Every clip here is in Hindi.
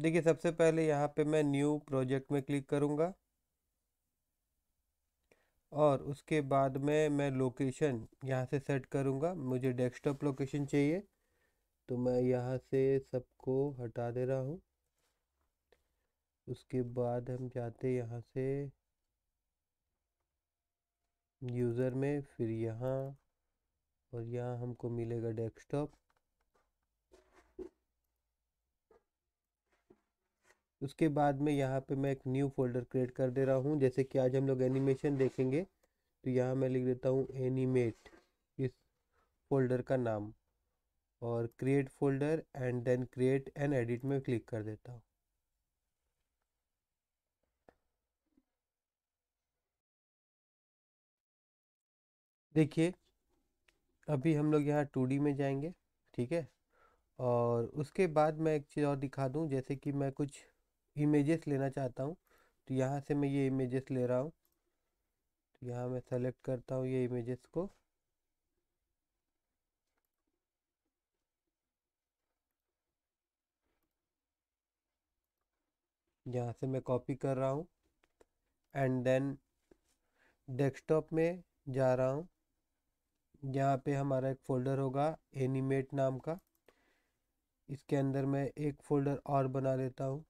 देखिए सबसे पहले यहाँ पे मैं न्यू प्रोजेक्ट में क्लिक करूँगा और उसके बाद में मैं लोकेशन यहाँ से सेट करूँगा मुझे डेस्कटॉप लोकेशन चाहिए तो मैं यहाँ से सबको हटा दे रहा हूँ उसके बाद हम जाते यहाँ से यूज़र में फिर यहाँ और यहाँ हमको मिलेगा डेस्कटॉप उसके बाद में यहाँ पे मैं एक न्यू फोल्डर क्रिएट कर दे रहा हूँ जैसे कि आज हम लोग एनिमेशन देखेंगे तो यहाँ मैं लिख देता हूँ एनिमेट इस फोल्डर का नाम और create folder and then create and edit में क्लिक कर देता हूँ देखिए अभी हम लोग यहाँ टू में जाएंगे ठीक है और उसके बाद मैं एक चीज़ और दिखा दूँ जैसे कि मैं कुछ इमेजेस लेना चाहता हूँ तो यहाँ से मैं ये इमेजेस ले रहा हूँ तो यहाँ मैं सेलेक्ट करता हूँ ये इमेजेस को यहाँ से मैं कॉपी कर रहा हूँ एंड देन डेस्कटॉप में जा रहा हूँ यहाँ पे हमारा एक फ़ोल्डर होगा एनिमेट नाम का इसके अंदर मैं एक फ़ोल्डर और बना लेता हूँ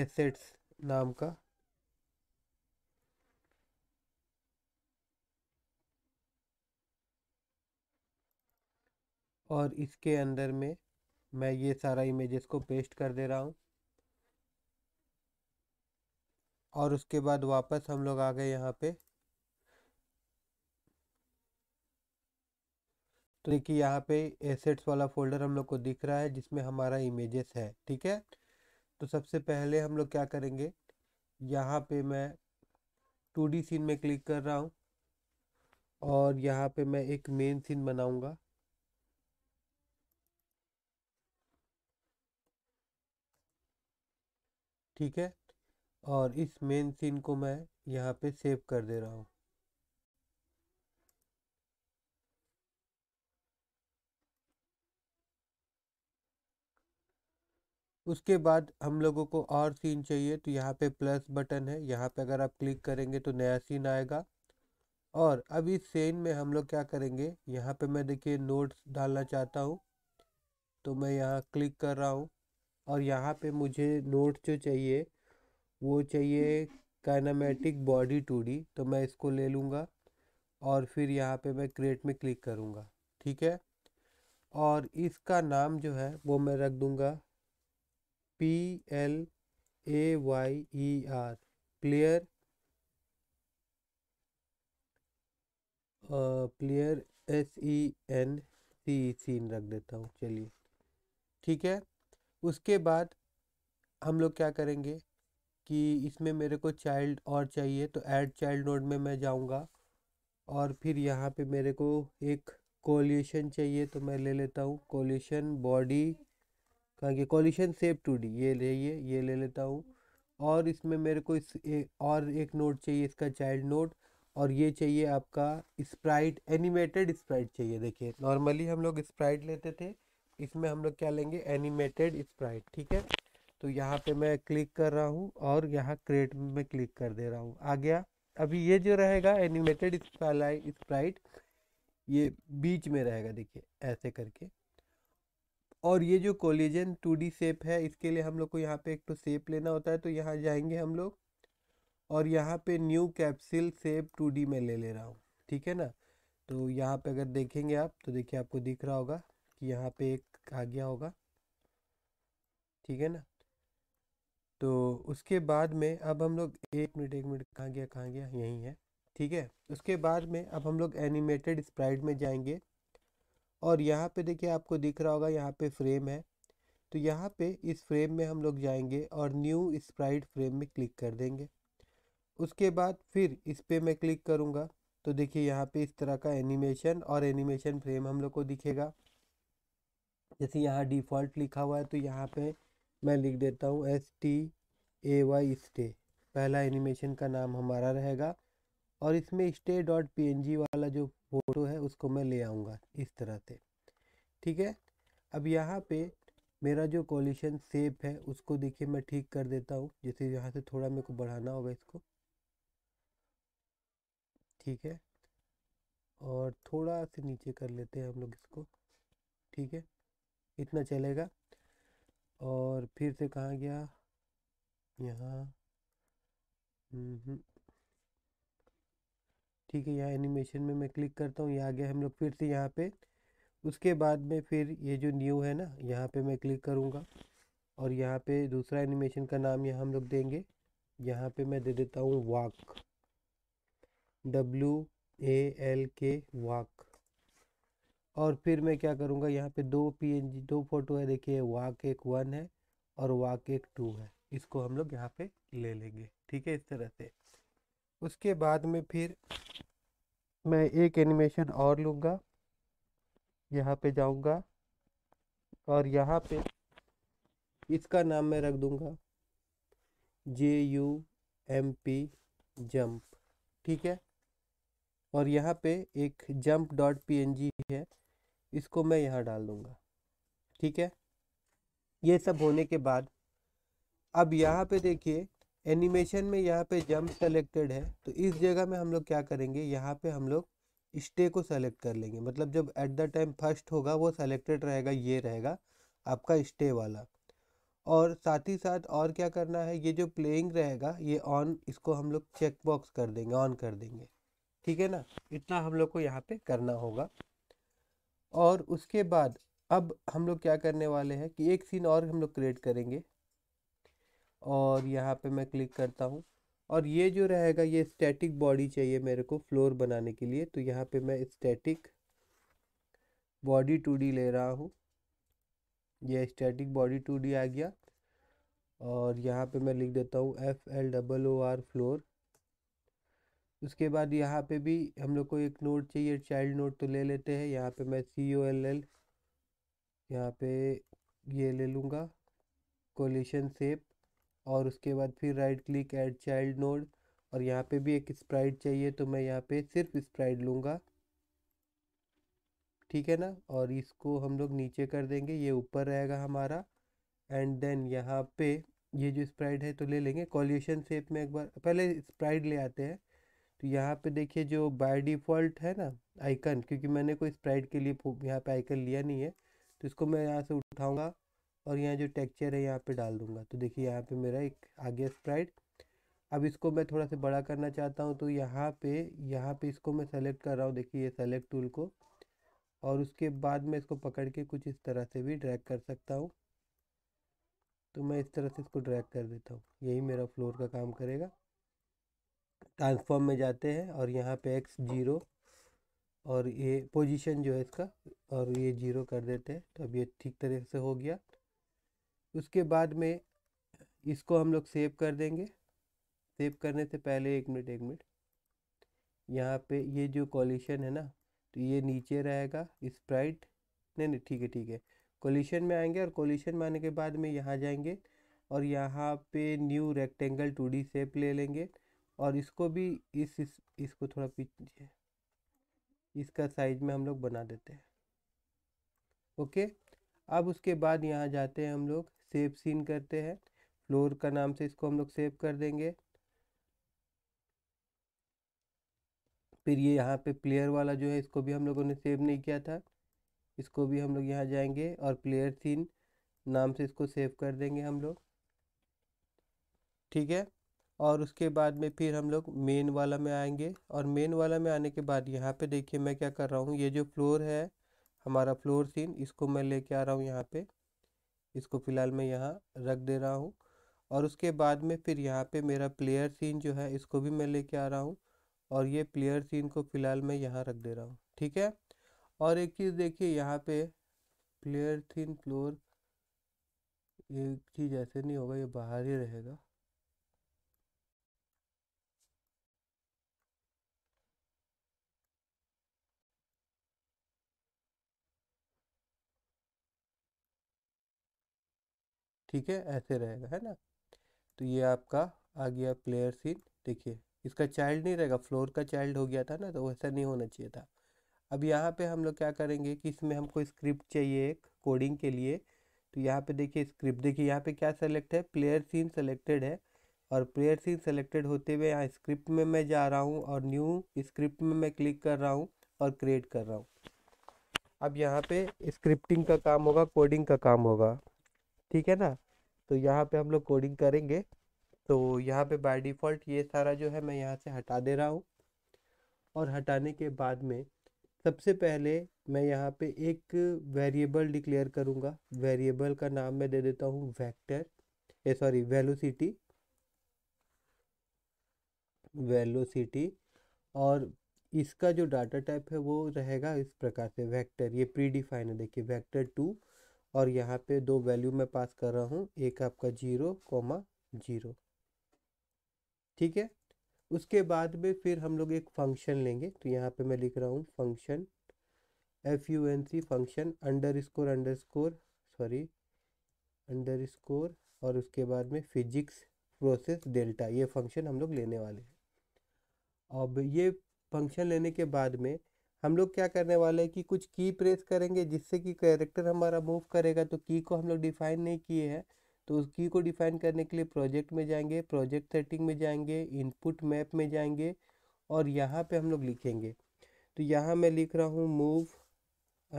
एसेट्स नाम का और इसके अंदर में मैं ये सारा इमेजेस को पेस्ट कर दे रहा हूँ और उसके बाद वापस हम लोग आ गए यहाँ पे तो देखिए यहाँ पे एसेट्स वाला फोल्डर हम लोग को दिख रहा है जिसमें हमारा इमेजेस है ठीक है तो सबसे पहले हम लोग क्या करेंगे यहाँ पे मैं टू डी सीन में क्लिक कर रहा हूँ और यहाँ पे मैं एक मेन सीन बनाऊँगा ठीक है और इस मेन सीन को मैं यहाँ पे सेव कर दे रहा हूँ उसके बाद हम लोगों को और सीन चाहिए तो यहाँ पे प्लस बटन है यहाँ पे अगर आप क्लिक करेंगे तो नया सीन आएगा और अब इस सीन में हम लोग क्या करेंगे यहाँ पे मैं देखिए नोट्स डालना चाहता हूँ तो मैं यहाँ क्लिक कर रहा हूँ और यहाँ पे मुझे नोट जो चाहिए वो चाहिए काइनामेटिक बॉडी टू तो मैं इसको ले लूँगा और फिर यहाँ पर मैं क्रिएट में क्लिक करूँगा ठीक है और इसका नाम जो है वो मैं रख दूँगा P L A Y E R player player S E N C scene रख देता हूँ चलिए ठीक है उसके बाद हम लोग क्या करेंगे कि इसमें मेरे को चाइल्ड और चाहिए तो ऐड चाइल्ड नोड में मैं जाऊँगा और फिर यहाँ पे मेरे को एक कोल्यूशन चाहिए तो मैं ले लेता हूँ कोल्यूशन बॉडी कहा कि सेप टू डी ये ले ये ये ले लेता हूँ और इसमें मेरे को इस ए, और एक नोट चाहिए इसका चाइल्ड नोट और ये चाहिए आपका स्प्राइट एनिमेटेड स्प्राइट चाहिए देखिए नॉर्मली हम लोग स्प्राइट लेते थे इसमें हम लोग क्या लेंगे एनिमेटेड स्प्राइट ठीक है तो यहाँ पे मैं क्लिक कर रहा हूँ और यहाँ क्रिएट में क्लिक कर दे रहा हूँ आ गया अभी ये जो रहेगा एनिमेटेड स्प्राइट ये बीच में रहेगा देखिए ऐसे करके और ये जो कोलेजन टू डी सेप है इसके लिए हम लोग को यहाँ पे एक तो सेप लेना होता है तो यहाँ जाएंगे हम लोग और यहाँ पे new capsule shape two D में ले ले रहा हूँ ठीक है ना तो यहाँ पे अगर देखेंगे आप तो देखिए आपको दिख रहा होगा कि यहाँ पे एक आ गया होगा ठीक है ना तो उसके बाद में अब हम लोग एक मिनट एक मिनट कहाँ गया कहाँ गया यहीं है ठीक है उसके बाद में अब हम लोग एनिमेटेड स्प्राइड में जाएंगे और यहाँ पे देखिए आपको दिख रहा होगा यहाँ पे फ्रेम है तो यहाँ पे इस फ्रेम में हम लोग जाएंगे और न्यू स्प्राइट फ्रेम में क्लिक कर देंगे उसके बाद फिर इस पर मैं क्लिक करूँगा तो देखिए यहाँ पे इस तरह का एनिमेशन और एनिमेशन फ्रेम हम लोग को दिखेगा जैसे यहाँ डिफ़ॉल्ट लिखा हुआ है तो यहाँ पे मैं लिख देता हूँ S T A Y stay पहला एनिमेशन का नाम हमारा रहेगा और इसमें स्टे डॉट पी वाला जो फ़ोटो है उसको मैं ले आऊँगा इस तरह से ठीक है अब यहाँ पे मेरा जो कॉलिशन सेप है उसको देखिए मैं ठीक कर देता हूँ जैसे यहाँ से थोड़ा मेरे को बढ़ाना होगा इसको ठीक है और थोड़ा से नीचे कर लेते हैं हम लोग इसको ठीक है इतना चलेगा और फिर से कहाँ गया यहाँ हम्म, हम्म। ठीक है यहाँ एनिमेशन में मैं क्लिक करता हूँ आ आगे हम लोग फिर से यहाँ पे उसके बाद में फिर ये जो न्यू है ना यहाँ पे मैं क्लिक करूँगा और यहाँ पे दूसरा एनिमेशन का नाम यहाँ हम लोग देंगे यहाँ पे मैं दे देता हूँ वाक डब्ल्यू ए एल के वाक और फिर मैं क्या करूँगा यहाँ पे दो जी दो फोटो है देखिए वाक एक वन है और वाक एक टू है इसको हम लोग यहाँ पे ले लेंगे ठीक है इस तरह से उसके बाद में फिर मैं एक एनिमेशन और लूँगा यहाँ पे जाऊँगा और यहाँ पे इसका नाम मैं रख दूँगा J U M P jump ठीक है और यहाँ पे एक jump dot P N G है इसको मैं यहाँ डाल दूँगा ठीक है ये सब होने के बाद अब यहाँ पे देखिए एनिमेशन में यहाँ पे जंप सेलेक्टेड है तो इस जगह में हम लोग क्या करेंगे यहाँ पे हम लोग स्टे को सेलेक्ट कर लेंगे मतलब जब एट द टाइम फर्स्ट होगा वो सेलेक्टेड रहेगा ये रहेगा आपका स्टे वाला और साथ ही साथ और क्या करना है ये जो प्लेइंग रहेगा ये ऑन इसको हम लोग चेक बॉक्स कर देंगे ऑन कर देंगे ठीक है ना इतना हम लोग को यहाँ पे करना होगा और उसके बाद अब हम लोग क्या करने वाले हैं कि एक सीन और हम लोग क्रिएट करेंगे और यहाँ पे मैं क्लिक करता हूँ और ये जो रहेगा ये स्टैटिक बॉडी चाहिए मेरे को फ्लोर बनाने के लिए तो यहाँ पे मैं स्टैटिक बॉडी टू ले रहा हूँ ये स्टैटिक बॉडी टू आ गया और यहाँ पे मैं लिख देता हूँ F L double O R floor उसके बाद यहाँ पे भी हम लोग को एक नोट चाहिए चाइल्ड नोट तो ले लेते हैं यहाँ पे मैं सी ओ एल एल यहाँ पे ये ले लूँगा कोलिशन सेप और उसके बाद फिर right click add child node और यहाँ पे भी एक स्प्राइट चाहिए तो मैं यहाँ पे सिर्फ स्प्राइट लूँगा ठीक है ना और इसको हम लोग नीचे कर देंगे ये ऊपर रहेगा हमारा एंड देन यहाँ पे ये जो स्प्राइट है तो ले लेंगे कॉल्यूशन सेप में एक बार पहले स्प्राइट ले आते हैं तो यहाँ पे देखिए जो बाय डिफ़ॉल्ट है ना आइकन क्योंकि मैंने कोई स्प्राइट के लिए यहाँ पे आइकन लिया नहीं है तो इसको मैं यहाँ से उठाऊँगा और यहाँ जो टेक्चर है यहाँ पे डाल दूँगा तो देखिए यहाँ पे मेरा एक आ गया स्प्राइड अब इसको मैं थोड़ा सा बड़ा करना चाहता हूँ तो यहाँ पे यहाँ पे इसको मैं सेलेक्ट कर रहा हूँ देखिए ये सेलेक्ट टूल को और उसके बाद मैं इसको पकड़ के कुछ इस तरह से भी ड्रैग कर सकता हूँ तो मैं इस तरह से इसको ड्रैग कर देता हूँ यही मेरा फ्लोर का काम करेगा ट्रांसफॉर्म में जाते हैं और यहाँ पे एक्स जीरो और ये पोजीशन जो है इसका और ये जीरो कर देते हैं तो अब ये ठीक तरह से हो गया उसके बाद में इसको हम लोग सेव कर देंगे सेव करने से पहले एक मिनट एक मिनट यहाँ पे ये जो कॉलिशन है ना तो ये नीचे रहेगा स्प्राइट नहीं नहीं ठीक है ठीक है कॉलिशन में आएंगे और कॉलिशन में आने के बाद में यहाँ जाएंगे और यहाँ पे new rectangle two D shape ले लेंगे और इसको भी इस, इस इसको थोड़ा पीछे इसका साइज में हम लोग बना देते हैं ओके अब उसके बाद यहाँ जाते हैं हम लोग सेव सीन करते हैं फ्लोर का नाम से इसको हम लोग सेव कर देंगे फिर ये यहाँ पे प्लेयर वाला जो है इसको भी हम लोगों ने सेव नहीं किया था इसको भी हम लोग यहाँ जाएंगे और प्लेयर सीन नाम से इसको सेव कर देंगे हम लोग ठीक है और उसके बाद में फिर हम लोग मेन वाला में आएंगे और मेन वाला में आने के बाद यहाँ पे देखिए मैं क्या कर रहा हूँ ये जो फ्लोर है हमारा फ्लोर सीन इसको मैं लेके आ रहा हूँ यहाँ पे इसको फ़िलहाल मैं यहाँ रख दे रहा हूँ और उसके बाद में फिर यहाँ पे मेरा प्लेयर सीन जो है इसको भी मैं लेके आ रहा हूँ और ये प्लेयर सीन को फ़िलहाल मैं यहाँ रख दे रहा हूँ ठीक है और एक चीज़ देखिए यहाँ पे प्लेयर थीन फ्लोर ये चीज़ ऐसे नहीं होगा ये बाहर ही रहेगा ठीक है ऐसे रहेगा है ना तो ये आपका आ गया प्लेयर सीन देखिए इसका चाइल्ड नहीं रहेगा फ्लोर का चाइल्ड हो गया था ना तो वैसा नहीं होना चाहिए था अब यहाँ पे हम लोग क्या करेंगे कि इसमें हमको स्क्रिप्ट चाहिए एक कोडिंग के लिए तो यहाँ पे देखिए स्क्रिप्ट देखिए यहाँ पे क्या सेलेक्ट है प्लेयर सीन सेलेक्टेड है और प्लेयर सीन सेलेक्टेड होते हुए यहाँ स्क्रिप्ट में मैं जा रहा हूँ और न्यू स्क्रिप्ट में मैं क्लिक कर रहा हूँ और क्रिएट कर रहा हूँ अब यहाँ पे स्क्रिप्टिंग का काम होगा कोडिंग का काम होगा ठीक है ना तो यहाँ पे हम लोग कोडिंग करेंगे तो यहाँ पे बाय डिफ़ॉल्ट ये सारा जो है मैं यहाँ से हटा दे रहा हूँ और हटाने के बाद में सबसे पहले मैं यहाँ पे एक वेरिएबल डिक्लेयर करूँगा वेरिएबल का नाम मैं दे देता हूँ vector a sorry velocity velocity और इसका जो डाटा टाइप है वो रहेगा इस प्रकार से वेक्टर ये प्री डिफाइन है देखिए वेक्टर टू और यहाँ पे दो वैल्यू मैं पास कर रहा हूँ एक आपका जीरो कोमा जीरो ठीक है उसके बाद में फिर हम लोग एक फंक्शन लेंगे तो यहाँ पे मैं लिख रहा हूँ function F U N C function underscore underscore sorry underscore और उसके बाद में फिजिक्स प्रोसेस डेल्टा ये फंक्शन हम लोग लेने वाले हैं अब ये फंक्शन लेने के बाद में हम लोग क्या करने वाले हैं कि कुछ की प्रेस करेंगे जिससे कि कैरेक्टर हमारा मूव करेगा तो की को हम लोग डिफाइन नहीं किए हैं तो उस की को डिफाइन करने के लिए प्रोजेक्ट में जाएंगे प्रोजेक्ट सेटिंग में जाएंगे इनपुट मैप में जाएंगे और यहाँ पे हम लोग लिखेंगे तो यहाँ मैं लिख रहा हूँ move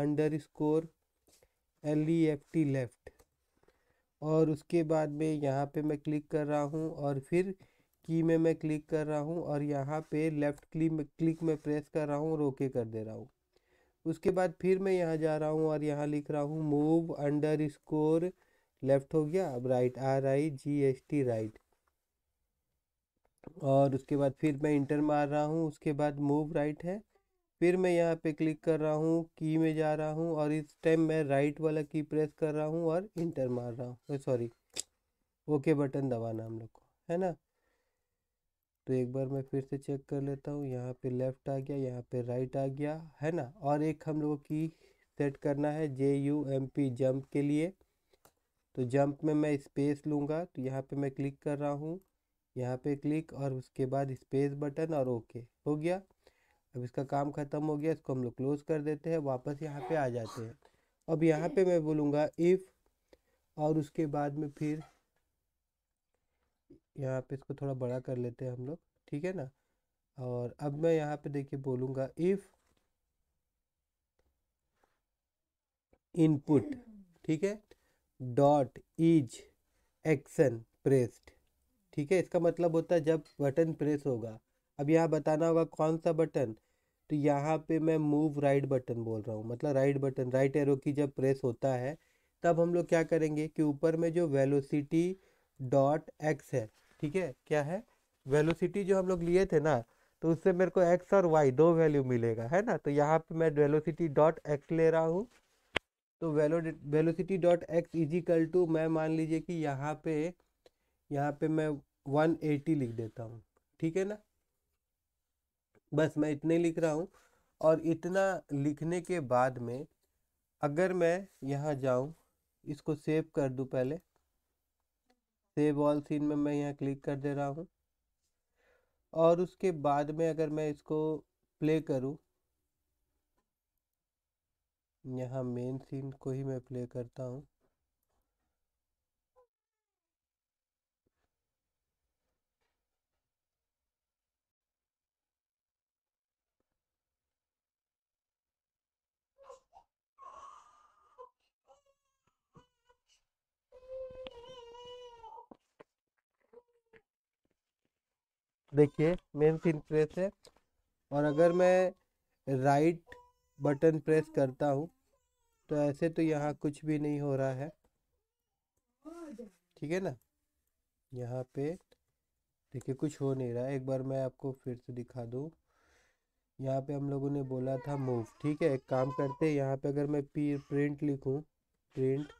underscore L E F T left और उसके बाद में यहाँ पे मैं क्लिक कर रहा हूँ और फिर की में मैं क्लिक कर रहा हूँ और यहाँ पे लेफ़्ट क्लिक क्लिक में प्रेस कर रहा हूँ और ओके कर दे रहा हूँ उसके बाद फिर मैं यहाँ जा रहा हूँ और यहाँ लिख रहा हूँ मूव अंडर स्कोर लेफ़्ट हो गया अब right R I G H T right और उसके बाद फिर मैं इंटर मार रहा हूँ उसके बाद मूव राइट है फिर मैं यहाँ पे क्लिक कर रहा हूँ की में जा रहा हूँ और इस टाइम मैं राइट वाला की प्रेस कर रहा हूँ और इंटर मार रहा हूँ सॉरी ओके बटन दबाना हम लोग को है ना तो एक बार मैं फिर से चेक कर लेता हूँ यहाँ पे लेफ़्ट आ गया यहाँ पे राइट आ गया है ना और एक हम लोगों की सेट करना है J U M P jump के लिए तो जंप में मैं स्पेस लूँगा तो यहाँ पे मैं क्लिक कर रहा हूँ यहाँ पे क्लिक और उसके बाद स्पेस बटन और ओके हो गया अब इसका काम ख़त्म हो गया इसको हम लोग क्लोज़ कर देते हैं वापस यहाँ पे आ जाते हैं अब यहाँ पे मैं बोलूँगा इफ़ और उसके बाद में फिर यहाँ पे इसको थोड़ा बड़ा कर लेते हैं हम लोग ठीक है ना और अब मैं यहाँ पे देखिए बोलूँगा इफ़ इनपुट ठीक है डॉट इज एक्शन प्रेस्ड ठीक है इसका मतलब होता है जब बटन प्रेस होगा अब यहाँ बताना होगा कौन सा बटन तो यहाँ पे मैं मूव राइट बटन बोल रहा हूँ मतलब राइट बटन राइट एरो की जब प्रेस होता है तब हम लोग क्या करेंगे कि ऊपर में जो वेलोसिटी डॉट एक्स है ठीक है क्या है वेलोसिटी जो हम लोग लिए थे ना तो उससे मेरे को एक्स और वाई दो वैल्यू मिलेगा है ना तो यहाँ पे मैं वेलोसिटी डॉट एक्स ले रहा हूँ तो velo velocity dot X equal to मैं मान लीजिए कि यहाँ पे यहाँ पे मैं वन एटी लिख देता हूँ ठीक है ना बस मैं इतने लिख रहा हूँ और इतना लिखने के बाद में अगर मैं यहाँ जाऊँ इसको सेव कर दूँ पहले सेव ऑल सीन में मैं यहाँ क्लिक कर दे रहा हूँ और उसके बाद में अगर मैं इसको प्ले करूँ यहाँ मेन सीन को ही मैं प्ले करता हूँ देखिए मेन पिन प्रेस है और अगर मैं राइट बटन प्रेस करता हूँ तो ऐसे तो यहाँ कुछ भी नहीं हो रहा है ठीक है ना यहाँ पे देखिए कुछ हो नहीं रहा एक बार मैं आपको फिर से दिखा दूँ यहाँ पे हम लोगों ने बोला था मूव ठीक है एक काम करते हैं यहाँ पे अगर मैं पी प्रिंट लिखूँ प्रिंट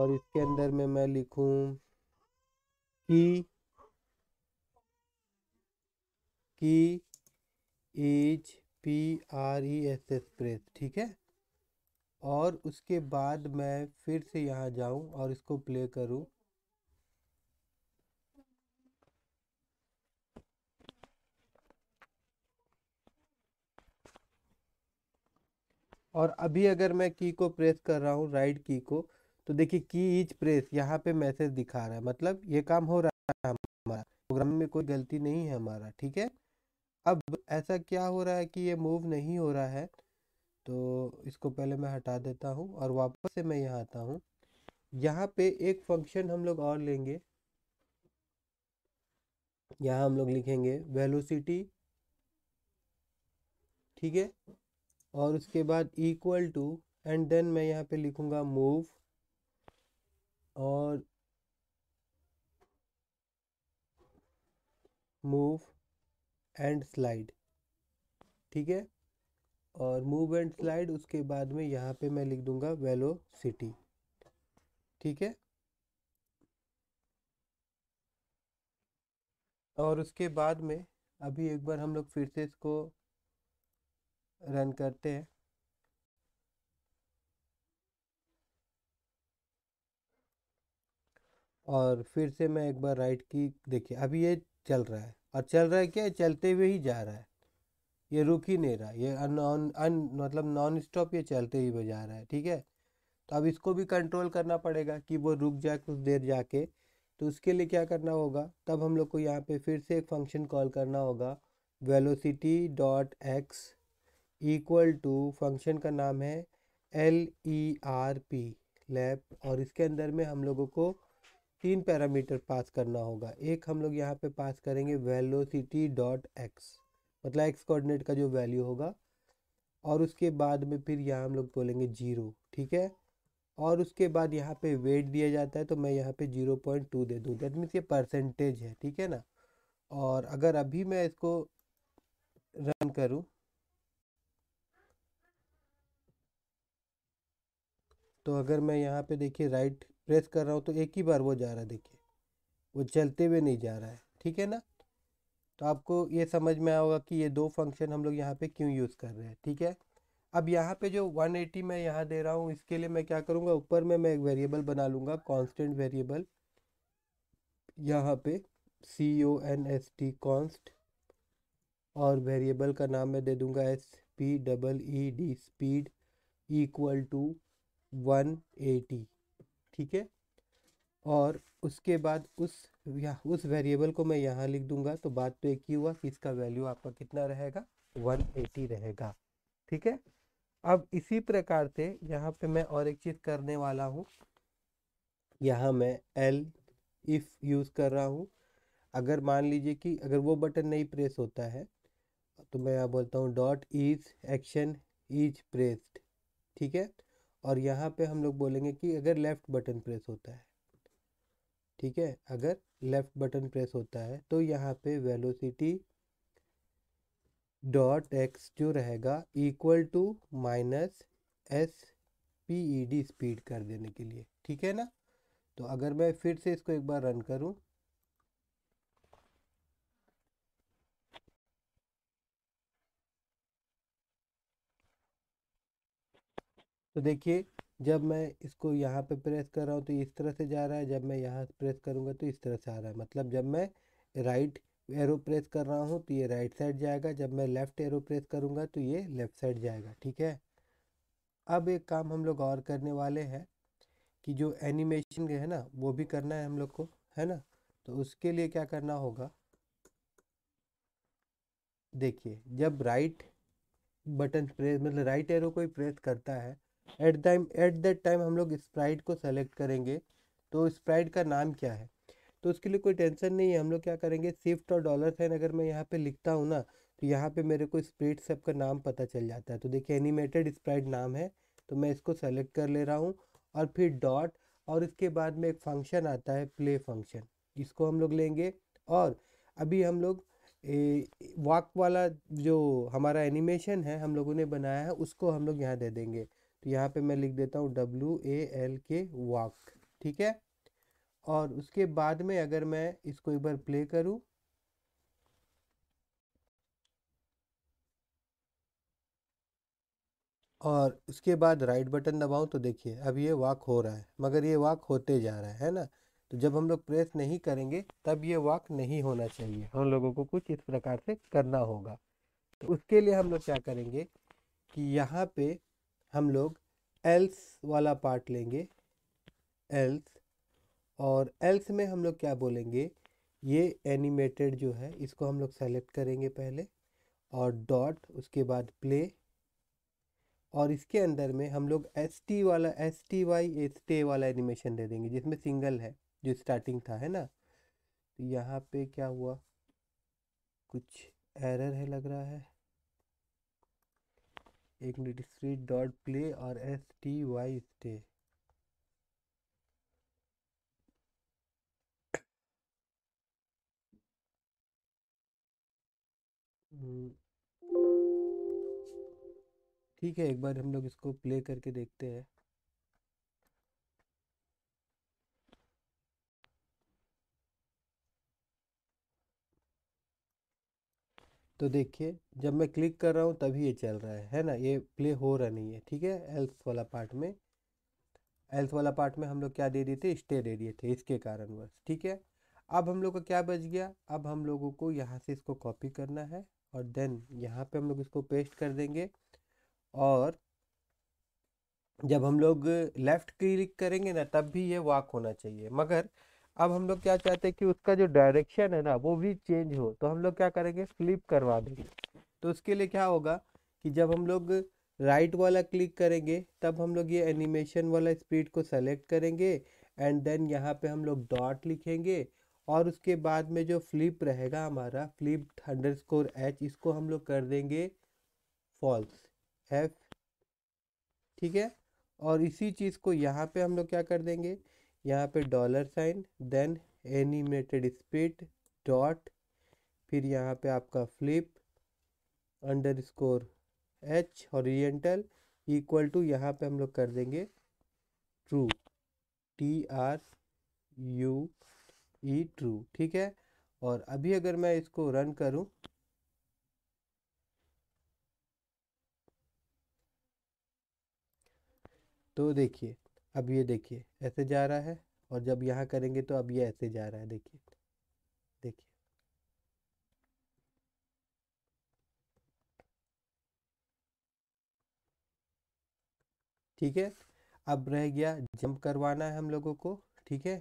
और इसके अंदर में मैं लिखूँ की की H P R E S S press ठीक है और उसके बाद मैं फिर से यहाँ जाऊँ और इसको प्ले करूँ और अभी अगर मैं की को प्रेस कर रहा हूँ राइट की को तो देखिए की इच प्रेस यहाँ पे मैसेज दिखा रहा है मतलब ये काम हो रहा है हमारा प्रोग्राम में कोई गलती नहीं है हमारा ठीक है अब ऐसा क्या हो रहा है कि ये मूव नहीं हो रहा है तो इसको पहले मैं हटा देता हूँ और वापस से मैं यहाँ आता हूँ यहाँ पे एक फंक्शन हम लोग और लेंगे यहाँ हम लोग लिखेंगे वेलोसिटी ठीक है और उसके बाद इक्वल टू एंड देन मैं यहाँ पे लिखूँगा मूव और मूव एंड स्लाइड ठीक है और मूव एंड स्लाइड उसके बाद में यहाँ पे मैं लिख दूंगा वेलो सिटी ठीक है और उसके बाद में अभी एक बार हम लोग फिर से इसको रन करते हैं और फिर से मैं एक बार राइट की देखिए अभी ये चल रहा है और चल रहा है क्या चलते हुए ही जा रहा है ये रुक ही नहीं रहा ये अन मतलब नॉन स्टॉप ये चलते ही हुए जा रहा है ठीक है तो अब इसको भी कंट्रोल करना पड़ेगा कि वो रुक जाए कुछ देर जाके तो उसके लिए क्या करना होगा तब हम लोग को यहाँ पे फिर से एक फंक्शन कॉल करना होगा velocity dot X equal to function का नाम है L E R P lerp और इसके अंदर में हम लोगों को तीन पैरामीटर पास करना होगा एक हम लोग यहाँ पे पास करेंगे वेलोसिटी डॉट एक्स मतलब एक्स कोऑर्डिनेट का जो वैल्यू होगा और उसके बाद में फिर यहाँ हम लोग बोलेंगे जीरो ठीक है और उसके बाद यहाँ पे वेट दिया जाता है तो मैं यहाँ पे जीरो पॉइंट टू दे दूँ दैट मीन्स ये परसेंटेज है ठीक है ना और अगर अभी मैं इसको रन करूँ तो अगर मैं यहाँ पे देखिए राइट प्रेस कर रहा हूँ तो एक ही बार वो जा रहा है देखिए वो चलते हुए नहीं जा रहा है ठीक है ना तो आपको ये समझ में आया होगा कि ये दो फंक्शन हम लोग यहाँ पे क्यों यूज़ कर रहे हैं ठीक है अब यहाँ पे जो 180 मैं यहाँ दे रहा हूँ इसके लिए मैं क्या करूँगा ऊपर में मैं एक वेरिएबल बना लूँगा कॉन्स्टेंट वेरिएबल यहाँ पे C O N S T const और वेरिएबल का नाम मैं दे दूँगा S P double E D speed equal to one eighty ठीक है और उसके बाद उस या उस वेरिएबल को मैं यहाँ लिख दूंगा तो बात तो एक ही हुआ कि इसका वैल्यू आपका कितना रहेगा 180 रहेगा ठीक है अब इसी प्रकार से यहाँ पे मैं और एक चीज़ करने वाला हूँ यहाँ मैं एल इफ़ यूज़ कर रहा हूँ अगर मान लीजिए कि अगर वो बटन नहीं प्रेस होता है तो मैं यहाँ बोलता हूँ dot is action is pressed ठीक है और यहाँ पे हम लोग बोलेंगे कि अगर लेफ़्ट बटन प्रेस होता है ठीक है अगर लेफ़्ट बटन प्रेस होता है तो यहाँ पे वेलोसिटी डॉट एक्स जो रहेगा equal to minus S P E D speed कर देने के लिए ठीक है ना तो अगर मैं फिर से इसको एक बार रन करूँ तो देखिए जब मैं इसको यहाँ पे प्रेस कर रहा हूँ तो इस तरह से जा रहा है जब मैं यहाँ प्रेस करूँगा तो इस तरह से आ रहा है मतलब जब मैं राइट एरो प्रेस कर रहा हूँ तो ये राइट साइड जाएगा जब मैं लेफ़्ट एरो प्रेस करूँगा तो ये लेफ़्ट साइड जाएगा ठीक है अब एक काम हम लोग और करने वाले हैं कि जो एनिमेशन है ना वो भी करना है हम लोग को है ना तो उसके लिए क्या करना होगा देखिए जब राइट बटन प्रेस मतलब राइट एरो कोई प्रेस करता है at time at that time हम लोग स्प्राइट को सेलेक्ट करेंगे तो स्प्राइट का नाम क्या है तो उसके लिए कोई टेंशन नहीं है हम लोग क्या करेंगे शिफ्ट और डॉलर साइन अगर मैं यहाँ पे लिखता हूँ ना तो यहाँ पे मेरे को स्प्रिट सब का नाम पता चल जाता है तो देखिए एनिमेटेड स्प्राइट नाम है तो मैं इसको सेलेक्ट कर ले रहा हूँ और फिर डॉट और इसके बाद में एक फंक्शन आता है प्ले फंक्शन इसको हम लोग लेंगे और अभी हम लोग वाक वाला जो हमारा एनिमेशन है हम लोगों ने बनाया है उसको हम लोग यहाँ दे देंगे तो यहाँ पे मैं लिख देता हूँ डब्ल्यू ए एल के वाक ठीक है और उसके बाद में अगर मैं इसको एक बार प्ले करूँ और उसके बाद राइट बटन दबाऊं तो देखिए अब ये वॉक हो रहा है मगर ये वॉक होते जा रहा है ना तो जब हम लोग प्रेस नहीं करेंगे तब ये वॉक नहीं होना चाहिए हम लोगों को कुछ इस प्रकार से करना होगा तो उसके लिए हम लोग क्या करेंगे कि यहाँ पे हम लोग एल्स वाला पार्ट लेंगे एल्स और एल्स में हम लोग क्या बोलेंगे ये एनिमेटेड जो है इसको हम लोग सेलेक्ट करेंगे पहले और डॉट उसके बाद प्ले और इसके अंदर में हम लोग एस टी वाला S T Y stay वाला एनिमेशन दे देंगे जिसमें सिंगल है जो स्टार्टिंग था है ना तो यहाँ पे क्या हुआ कुछ एरर है लग रहा है एक मिनट स्ट्रीट डॉट प्ले और S T Y stay hmm. ठीक है एक बार हम लोग इसको प्ले करके देखते हैं तो देखिए जब मैं क्लिक कर रहा हूँ तभी ये चल रहा है है ना ये प्ले हो रहा नहीं है ठीक है एल्स वाला पार्ट में एल्स वाला पार्ट में हम लोग क्या दे दिए थे स्टे दे दिए थे इसके कारण बस ठीक है अब हम लोग का क्या बच गया अब हम लोगों को यहाँ से इसको कॉपी करना है और देन यहाँ पे हम लोग इसको पेस्ट कर देंगे और जब हम लोग लेफ़्ट क्लिक करेंगे ना तब भी ये वॉक होना चाहिए मगर अब हम लोग क्या चाहते हैं कि उसका जो डायरेक्शन है ना वो भी चेंज हो तो हम लोग क्या करेंगे फ्लिप करवा देंगे तो उसके लिए क्या होगा कि जब हम लोग राइट वाला क्लिक करेंगे तब हम लोग ये एनिमेशन वाला स्पीड को सेलेक्ट करेंगे एंड देन यहाँ पे हम लोग डॉट लिखेंगे और उसके बाद में जो फ्लिप रहेगा हमारा फ्लिप हंड्रेड स्कोर एच इसको हम लोग कर देंगे फॉल्स एफ ठीक है और इसी चीज़ को यहाँ पे हम लोग क्या कर देंगे यहाँ पे dollar sign then animated speed dot फिर यहाँ पे आपका flip underscore H horizontal equal to यहाँ पे हम लोग कर देंगे true T R U E true ठीक है और अभी अगर मैं इसको रन करूँ तो देखिए अब ये देखिए ऐसे जा रहा है और जब यहाँ करेंगे तो अब ये ऐसे जा रहा है देखिए देखिए ठीक है अब रह गया जंप करवाना है हम लोगों को ठीक है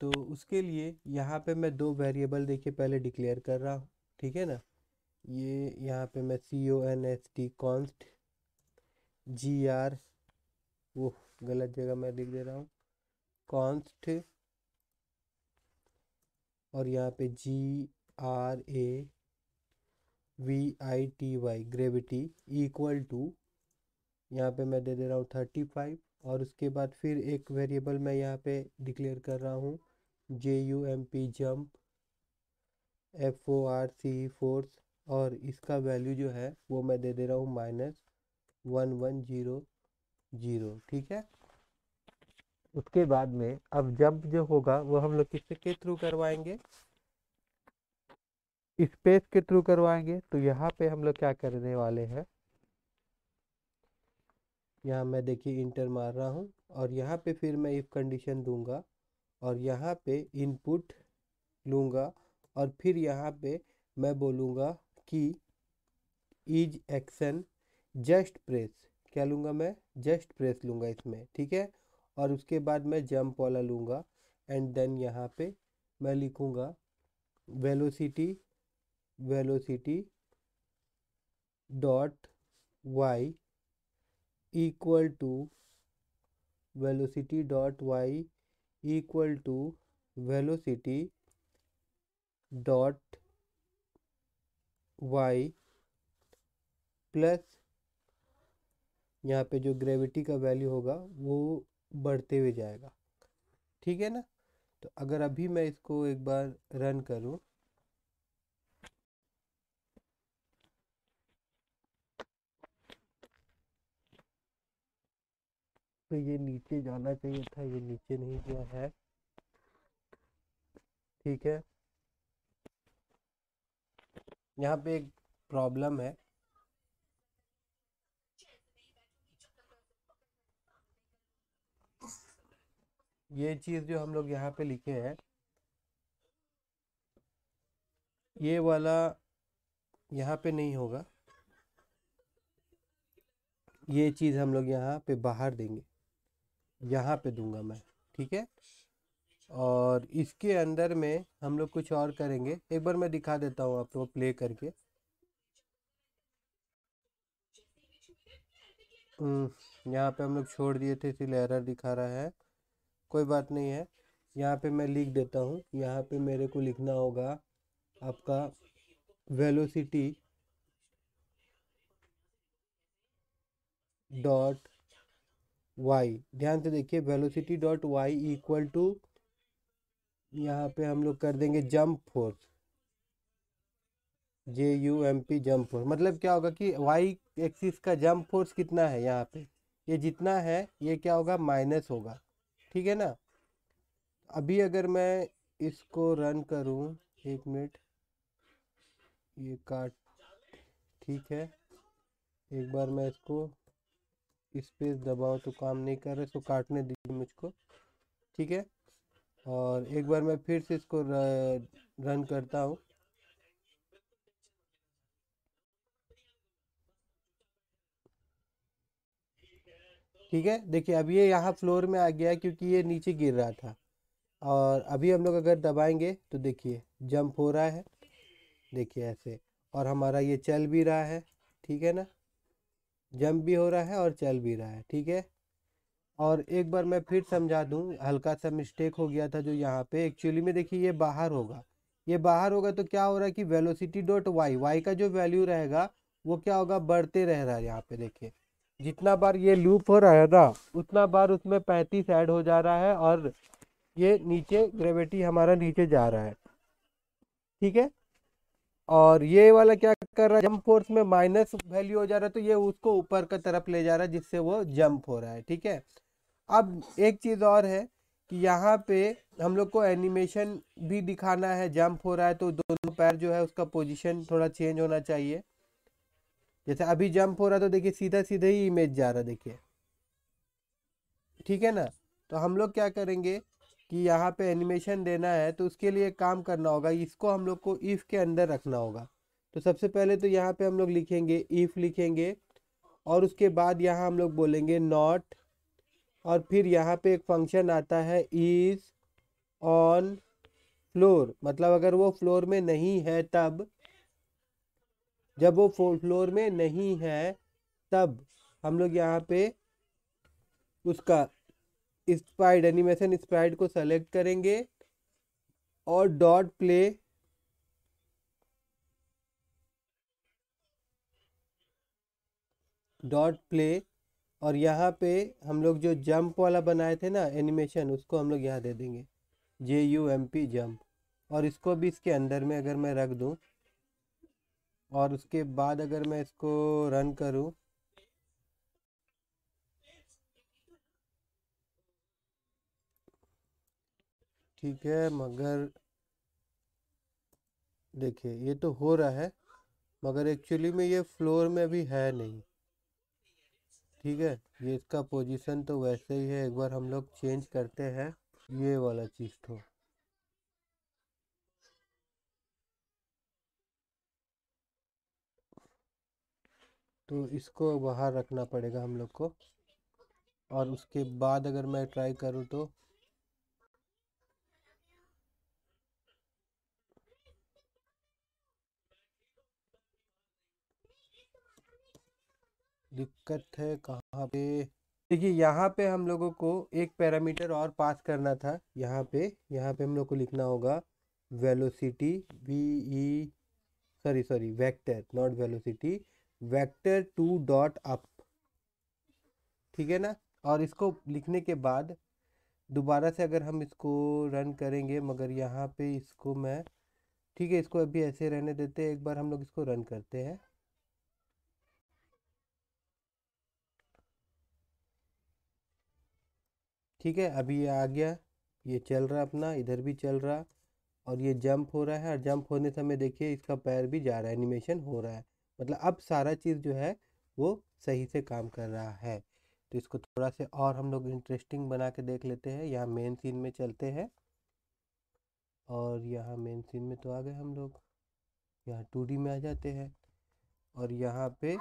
तो उसके लिए यहाँ पे मैं दो वेरिएबल देखिए पहले डिक्लेयर कर रहा हूँ ठीक है ना ये यहाँ पे मैं C O N S T const G R वो गलत जगह मैं लिख दे रहा हूँ कॉन्स्ट और यहाँ पे G R A V I T Y gravity equal to यहाँ पे मैं दे दे रहा हूँ थर्टी फाइव और उसके बाद फिर एक वेरिएबल मैं यहाँ पे डिक्लेयर कर रहा हूँ J U M P jump F O R C force और इसका वैल्यू जो है वो मैं दे दे रहा हूँ minus one one zero zero ठीक है उसके बाद में अब जंप जो होगा वो हम लोग किस के थ्रू करवाएंगे स्पेस के थ्रू करवाएंगे तो यहाँ पे हम लोग क्या करने वाले हैं यहाँ मैं देखिए इंटर मार रहा हूँ और यहाँ पे फिर मैं इफ़ कंडीशन दूंगा और यहाँ पे इनपुट लूँगा और फिर यहाँ पे मैं बोलूँगा कि इज एक्शन जस्ट प्रेस क्या लूँगा मैं जस्ट प्रेस लूँगा इसमें ठीक है और उसके बाद मैं जंप वाला लूँगा एंड देन यहाँ पे मैं लिखूँगा velocity velocity dot Y equal to velocity dot Y equal to velocity dot Y plus यहाँ पे जो ग्रेविटी का वैल्यू होगा वो बढ़ते हुए जाएगा ठीक है ना तो अगर अभी मैं इसको एक बार रन करूँ तो ये नीचे जाना चाहिए था ये नीचे नहीं गया है ठीक है यहाँ पे एक प्रॉब्लम है ये चीज़ जो हम लोग यहाँ पे लिखे हैं ये वाला यहाँ पे नहीं होगा ये चीज़ हम लोग यहाँ पे बाहर देंगे यहाँ पे दूंगा मैं ठीक है और इसके अंदर में हम लोग कुछ और करेंगे एक बार मैं दिखा देता हूँ आपको तो प्ले करके हम्म, यहाँ पे हम लोग छोड़ दिए थे इसीलिए एरर दिखा रहा है कोई बात नहीं है यहाँ पे मैं लिख देता हूँ यहाँ पे मेरे को लिखना होगा आपका वेलोसिटी डॉट वाई ध्यान से देखिए velocity dot Y equal to यहाँ पे हम लोग कर देंगे jump force J U M P jump force मतलब क्या होगा कि वाई एक्सिस का जंप फोर्स कितना है यहाँ पे ये जितना है ये क्या होगा माइनस होगा ठीक है ना अभी अगर मैं इसको रन करूं एक मिनट ये काट ठीक है एक बार मैं इसको स्पेस दबाओ तो काम नहीं कर रहा इसको काटने दीजिए मुझको ठीक है और एक बार मैं फिर से इसको रन करता हूँ ठीक है देखिए अब ये यहाँ फ्लोर में आ गया क्योंकि ये नीचे गिर रहा था और अभी हम लोग अगर दबाएंगे तो देखिए जंप हो रहा है देखिए ऐसे और हमारा ये चल भी रहा है ठीक है ना जंप भी हो रहा है और चल भी रहा है ठीक है और एक बार मैं फिर समझा दूँ हल्का सा मिस्टेक हो गया था जो यहाँ पे एक्चुअली में देखिए ये बाहर होगा ये बाहर होगा तो क्या हो रहा है कि वेलोसिटी डॉट वाई वाई का जो वैल्यू रहेगा वो क्या होगा बढ़ते रह रहा है यहाँ पे देखिए जितना बार ये लूप हो रहा है ना उतना बार उसमें पैंतीस ऐड हो जा रहा है और ये नीचे ग्रेविटी हमारा नीचे जा रहा है ठीक है और ये वाला क्या कर रहा है जंप फोर्स में माइनस वैल्यू हो जा रहा है तो ये उसको ऊपर की तरफ ले जा रहा है जिससे वो जंप हो रहा है ठीक है अब एक चीज़ और है कि यहाँ पे हम लोग को एनिमेशन भी दिखाना है जंप हो रहा है तो दोनों पैर जो है उसका पोजीशन थोड़ा चेंज होना चाहिए जैसे अभी जंप हो रहा तो देखिए सीधा सीधा ही इमेज जा रहा देखिए ठीक है ना तो हम लोग क्या करेंगे कि यहाँ पे एनिमेशन देना है तो उसके लिए काम करना होगा इसको हम लोग को इफ़ के अंदर रखना होगा तो सबसे पहले तो यहाँ पे हम लोग लिखेंगे इफ़ लिखेंगे और उसके बाद यहाँ हम लोग बोलेंगे नॉट और फिर यहाँ पे एक फंक्शन आता है इज़ ऑन फ्लोर मतलब अगर वो फ्लोर में नहीं है तब जब वो फ्लोर में नहीं है तब हम लोग यहाँ पे उसका स्प्राइड एनिमेशन स्प्राइड को सेलेक्ट करेंगे और डॉट प्ले डॉट प्ले और यहाँ पे हम लोग जो जंप वाला बनाए थे ना एनिमेशन उसको हम लोग यहाँ दे देंगे J U M P jump और इसको भी इसके अंदर में अगर मैं रख दूँ और उसके बाद अगर मैं इसको रन करूं ठीक है मगर देखिए ये तो हो रहा है मगर एक्चुअली में ये फ्लोर में अभी है नहीं ठीक है ये इसका पोजीशन तो वैसे ही है एक बार हम लोग चेंज करते हैं ये वाला चीज़ तो तो इसको बाहर रखना पड़ेगा हम लोग को और उसके बाद अगर मैं ट्राई करूँ तो दिक्कत है कहाँ पे देखिए यहाँ पे हम लोगों को एक पैरामीटर और पास करना था यहाँ पे यहाँ पे हम लोग को लिखना होगा velocity V E sorry sorry vector not velocity vector two dot up ठीक है ना और इसको लिखने के बाद दोबारा से अगर हम इसको रन करेंगे मगर यहाँ पे इसको मैं ठीक है इसको अभी ऐसे रहने देते हैं एक बार हम लोग इसको रन करते हैं ठीक है अभी ये आ गया ये चल रहा अपना इधर भी चल रहा और ये जंप हो रहा है और जंप होने समय देखिए इसका पैर भी जा रहा है एनिमेशन हो रहा है मतलब अब सारा चीज़ जो है वो सही से काम कर रहा है तो इसको थोड़ा से और हम लोग इंटरेस्टिंग बना के देख लेते हैं यहाँ मेन सीन में चलते हैं और यहाँ मेन सीन में तो आ गए हम लोग यहाँ टू में आ जाते हैं और यहाँ पे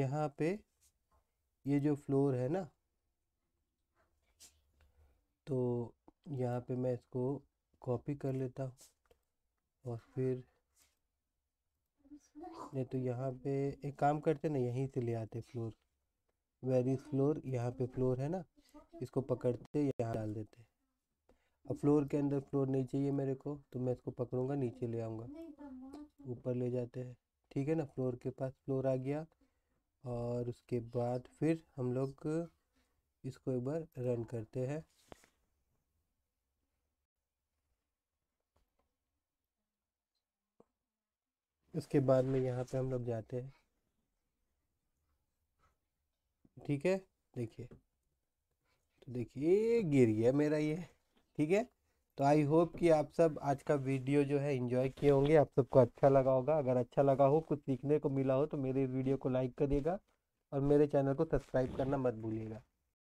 यहाँ पे ये जो फ्लोर है ना तो यहाँ पे मैं इसको कॉपी कर लेता हूँ और फिर नहीं तो यहाँ पे एक काम करते ना यहीं से ले आते फ्लोर वेरी फ्लोर यहाँ पे फ्लोर है ना इसको पकड़ते यहाँ डाल देते अब फ्लोर के अंदर फ्लोर नहीं चाहिए मेरे को तो मैं इसको पकड़ूंगा नीचे ले आऊँगा ऊपर ले जाते हैं ठीक है ना फ्लोर के पास फ्लोर आ गया और उसके बाद फिर हम लोग इसको एक बार रन करते हैं उसके बाद में यहाँ पे हम लोग जाते हैं ठीक है देखिए तो देखिए गिर गया मेरा ये ठीक है तो आई होप कि आप सब आज का वीडियो जो है इन्जॉय किए होंगे आप सबको अच्छा लगा होगा अगर अच्छा लगा हो कुछ सीखने को मिला हो तो मेरे वीडियो को लाइक करिएगा और मेरे चैनल को सब्सक्राइब करना मत भूलिएगा